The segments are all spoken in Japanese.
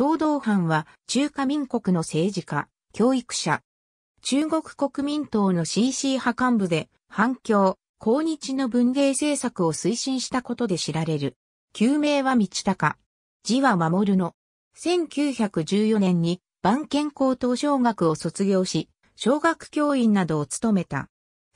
張道藩は中華民国の政治家、教育者。中国国民党の CC 派幹部で、反共、抗日の文芸政策を推進したことで知られる。旧名は道高。字は守るの。1914年に、万県高等小学を卒業し、小学教員などを務めた。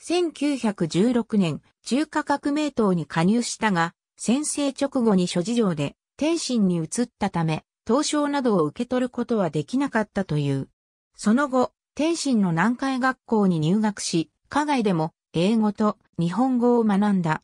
1916年、中華革命党に加入したが、先制直後に諸事情で、天津に移ったため、東証などを受け取ることはできなかったという。その後、天津の南海学校に入学し、課外でも英語と日本語を学んだ。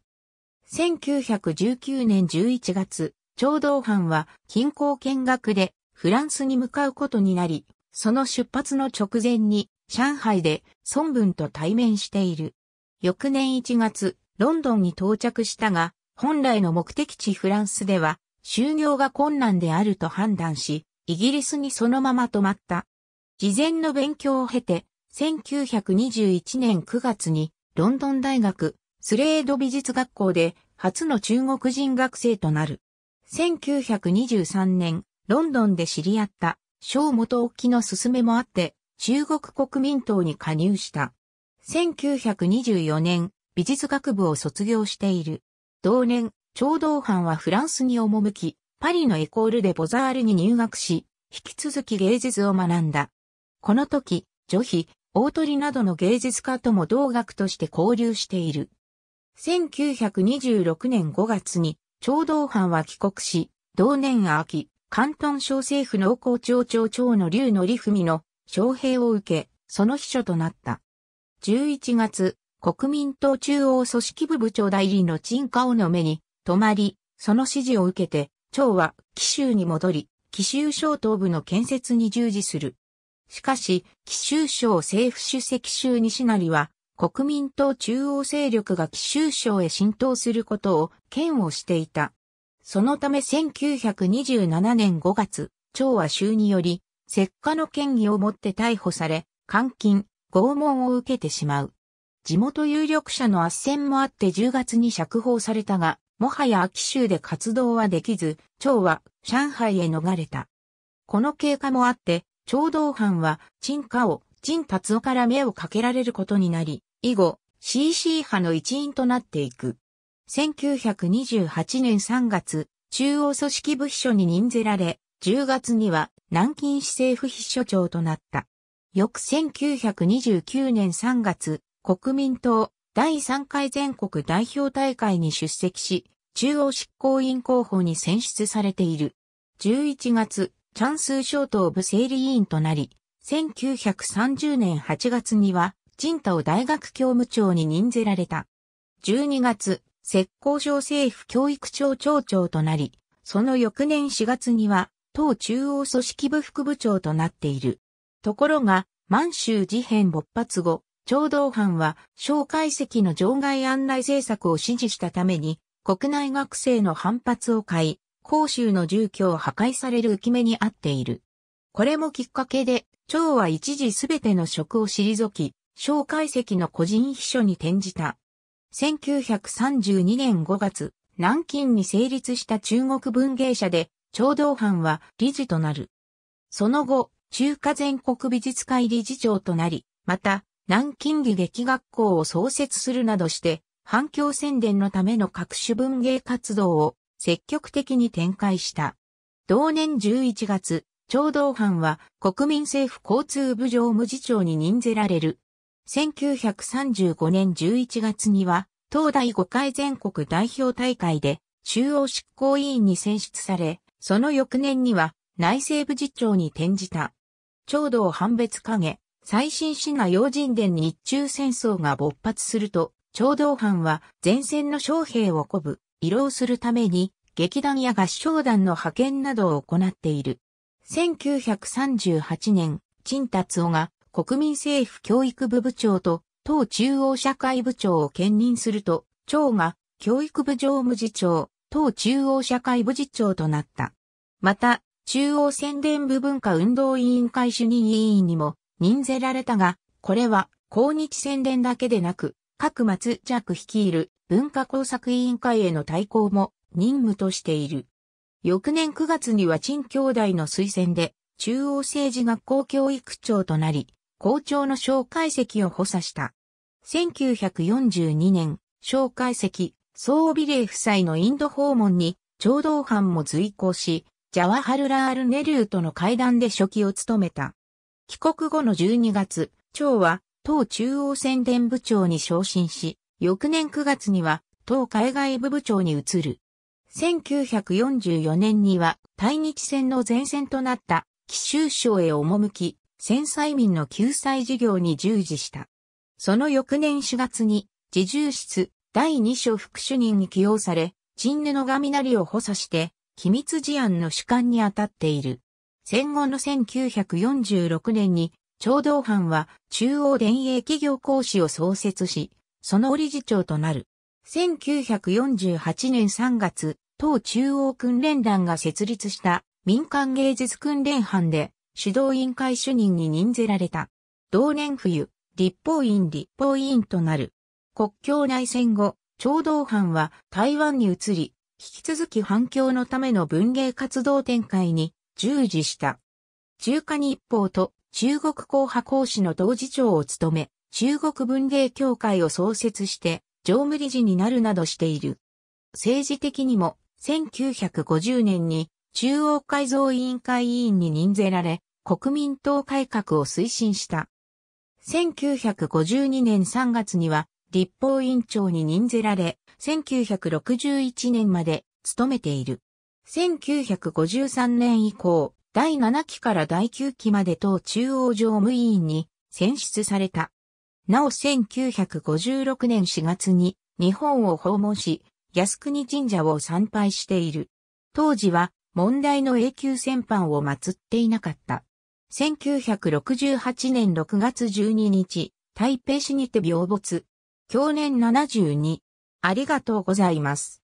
1919年11月、聴導班は近郊見学でフランスに向かうことになり、その出発の直前に上海で孫文と対面している。翌年1月、ロンドンに到着したが、本来の目的地フランスでは就業が困難であると判断し、イギリスにそのまま泊まった。事前の勉強を経て、1921年9月にロンドン大学スレード美術学校で初の中国人学生となる。1923年、ロンドンで知り合った小元沖の勧めもあって、中国国民党に加入した。1924年、美術学部を卒業している。同年、聴導班はフランスに赴き、パリのエコールでボザールに入学し、引き続き芸術を学んだ。この時、女費、大鳥などの芸術家とも同学として交流している。1926年5月に、聴導班は帰国し、同年秋、関東省政府農工庁長長の劉則文の招聘を受け、その秘書となった。11月、国民党中央組織部部長代理の陳顔の目に、止まり、その指示を受けて、蝶は紀州に戻り、紀州省東部の建設に従事する。しかし、紀州省政府主席州西成は、国民党中央勢力が紀州省へ浸透することを嫌悪していた。そのため1927年5月、長は州により、石化の権威をもって逮捕され、監禁、拷問を受けてしまう。地元有力者の斡旋もあって10月に釈放されたが、もはや秋州で活動はできず、張は上海へ逃れた。この経過もあって、張道藩は、陳家を、陳達夫から目をかけられることになり、以後、CC 派の一員となっていく。1928年3月、中央組織部秘書に任ぜられ、10月には南京市政府秘書長となった。翌1929年3月、国民党第3回全国代表大会に出席し、中央執行委員候補に選出されている。11月、チャンスショート部整理委員となり、1930年8月には、仁太を大学教務長に任ぜられた。12月、浙江省政府教育庁長長となり、その翌年4月には、党中央組織部副部長となっている。ところが、満州事変勃発後、長道班は、蒋介石の場外案内政策を支持したために、国内学生の反発を買い、広州の住居を破壊される浮き目にあっている。これもきっかけで、長は一時すべての職を退き、蒋介石の個人秘書に転じた。1932年5月、南京に成立した中国文芸社で、長道藩は理事となる。その後、中華全国美術会理事長となり、また、南京儀劇学校を創設するなどして、反響宣伝のための各種文芸活動を積極的に展開した。同年11月、張道藩は国民政府交通部常務次長に任ぜられる。1935年11月には、東大5回全国代表大会で中央執行委員に選出され、その翌年には内政部次長に転じた。長道判別影、最新シが用人伝日中戦争が勃発すると、長道藩は前線の将兵を鼓舞、慰労するために、劇団や合唱団の派遣などを行っている。1938年、陳達夫が国民政府教育部部長と党中央社会部長を兼任すると、長が教育部常務次長、党中央社会部次長となった。また、中央宣伝部文化運動委員会主任委員にも任せられたが、これは、抗日宣伝だけでなく、各松弱率いる文化工作委員会への対抗も任務としている。翌年9月には陳兄弟の推薦で、中央政治学校教育長となり、校長の小介席を補佐した。1942年、小介席、総美礼夫妻のインド訪問に、聴道班も随行し、ジャワハルラール・ネルーとの会談で初期を務めた。帰国後の12月、長は党中央宣伝部長に昇進し、翌年9月には党海外部部長に移る。1944年には対日戦の前線となった奇州省へ赴き、戦災民の救済事業に従事した。その翌年4月に自重室第2章副主任に起用され、陳根の雷を補佐して、機密事案の主管に当たっている。戦後の1946年に、長道藩は中央電営企業講師を創設し、その理事長となる。1948年3月、当中央訓練団が設立した民間芸術訓練班で指導委員会主任に任ぜられた。同年冬、立法院立法委員となる。国境内戦後、長道藩は台湾に移り、引き続き反響のための文芸活動展開に従事した。中華日報と中国硬派講師の同事長を務め、中国文芸協会を創設して、常務理事になるなどしている。政治的にも、1950年に中央改造委員会委員に任ぜられ、国民党改革を推進した。1952年3月には、立法委員長に任ぜられ、1961年まで務めている。1953年以降、第7期から第9期まで党中央常務委員に選出された。なお1956年4月に日本を訪問し、靖国神社を参拝している。当時は問題の永久戦犯を祀っていなかった。1968年6月12日、台北市にて病没。去年72。ありがとうございます。